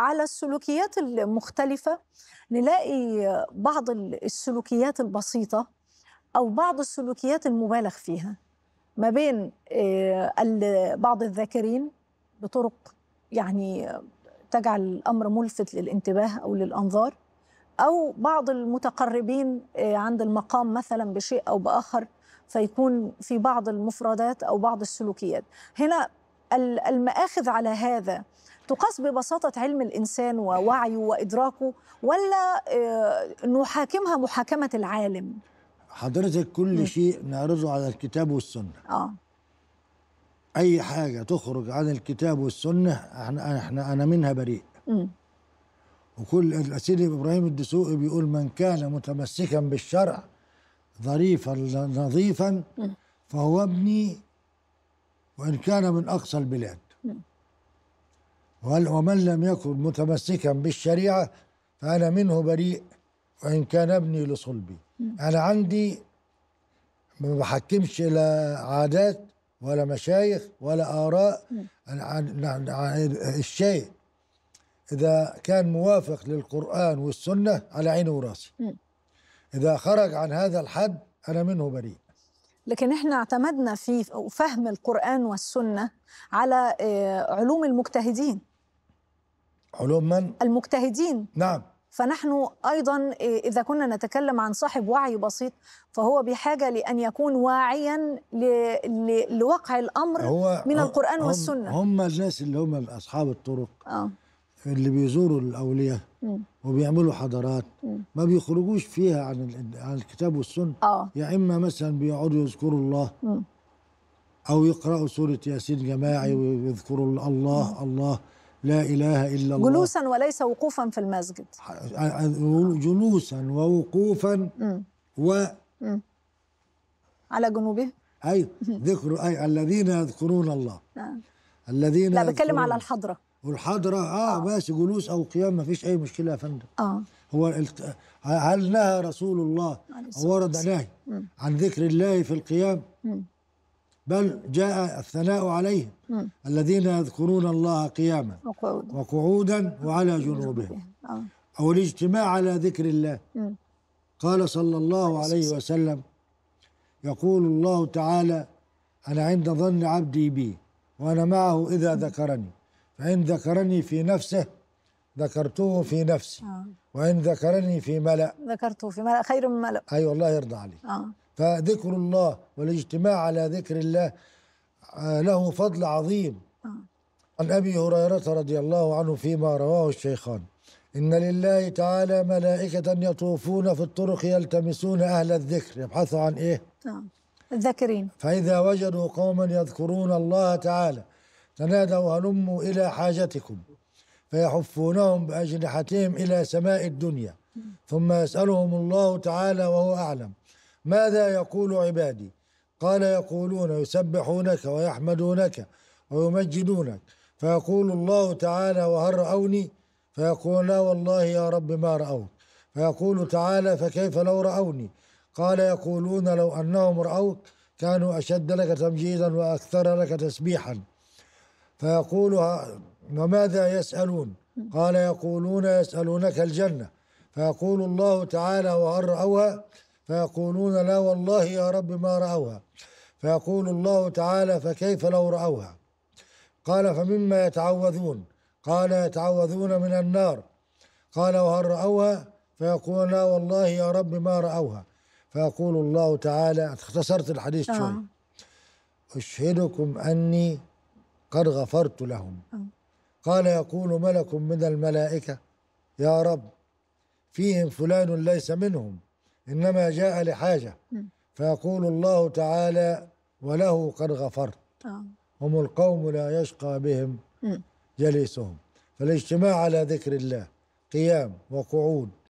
على السلوكيات المختلفة نلاقي بعض السلوكيات البسيطة أو بعض السلوكيات المبالغ فيها ما بين آه، بعض الذاكرين بطرق يعني تجعل الأمر ملفت للانتباه أو للأنظار أو بعض المتقربين آه، عند المقام مثلا بشيء أو بآخر فيكون في بعض المفردات أو بعض السلوكيات هنا المآخذ على هذا تقاس ببساطة علم الإنسان ووعيه وإدراكه ولا آه، نحاكمها محاكمة العالم حضرتك كل شيء نعرضه على الكتاب والسنة آه. أي حاجة تخرج عن الكتاب والسنة احنا, احنا أنا منها بريء م. وكل الأسيد إبراهيم الدسوقي بيقول من كان متمسكا بالشرع ظريفا نظيفا فهو ابني وإن كان من أقصى البلاد نعم. ومن لم يكن متمسكا بالشريعة فأنا منه بريء وإن كان ابني لصلبي نعم. أنا عندي ما بحكمش لا عادات ولا مشايخ ولا آراء نعم. الشيء إذا كان موافق للقرآن والسنة على عيني وراسي إذا خرج عن هذا الحد أنا منه بريء لكن احنا اعتمدنا في فهم القرآن والسنة على آه، علوم المجتهدين علوم من؟ المجتهدين نعم فنحن ايضا آه، اذا كنا نتكلم عن صاحب وعي بسيط فهو بحاجه لان يكون واعيا لوقع الامر من القران هم والسنه هم الناس اللي هم اصحاب الطرق آه. اللي بيزوروا الاولياء وبيعملوا حضارات ما بيخرجوش فيها عن عن الكتاب والسنه آه. يا اما مثلا بيقعدوا يذكروا الله م. او يقراوا سوره ياسين جماعي ويذكروا الله الله, الله لا اله الا الله جلوسا وليس وقوفا في المسجد جلوسا ووقوفا م. و م. على جنوبهم ايوه ذكر اي الذين يذكرون الله نعم. الذين لا بتكلم على الحضره والحاضرة اه بس آه. جلوس او قيام ما فيش اي مشكله يا فندم اه هو الت... هل نهى رسول الله ورد نهي عن ذكر الله في القيام مم. بل جاء الثناء عليهم مم. الذين يذكرون الله قياما وقعودا, وقعوداً وعلى جنوبهم آه. او الاجتماع على ذكر الله مم. قال صلى الله عليه وسلم يقول الله تعالى انا عند ظن عبدي بي وانا معه اذا ذكرني فإن ذكرني في نفسه ذكرته في نفسي آه. وإن ذكرني في ملأ ذكرته في ملأ خير من ملأ أي أيوة والله يرضى عليك آه. فذكر الله والاجتماع على ذكر الله آه، له فضل عظيم آه. عن أبي هريرة رضي الله عنه فيما رواه الشيخان إن لله تعالى ملائكة يطوفون في الطرق يلتمسون أهل الذكر يبحثوا عن إيه؟ آه. الذاكرين فإذا وجدوا قوما يذكرون الله تعالى تنادوا هلموا إلى حاجتكم فيحفونهم بأجنحتهم إلى سماء الدنيا ثم يسألهم الله تعالى وهو أعلم ماذا يقول عبادي قال يقولون يسبحونك ويحمدونك ويمجدونك فيقول الله تعالى وهل رأوني فيقول لا والله يا رب ما رأوك فيقول تعالى فكيف لو رأوني قال يقولون لو أنهم رأوك كانوا أشد لك تمجيدا وأكثر لك تسبيحا فيقول وماذا يسألون قال يقولون يسألونك الجنة فيقول الله تعالى وهل رأوها فيقولون لا والله يا رب ما رأوها فيقول الله تعالى فكيف لو رأوها قال فمما يتعوذون قال يتعوذون من النار قال وهل رأوها فيقول لا والله يا رب ما رأوها فيقول الله تعالى اختصرت الحديث آه. شوي أشهدكم أني قد غفرت لهم آه. قال يقول ملك من الملائكة يا رب فيهم فلان ليس منهم إنما جاء لحاجة فيقول الله تعالى وله قد غفرت آه. هم القوم لا يشقى بهم جليسهم فالاجتماع على ذكر الله قيام وقعود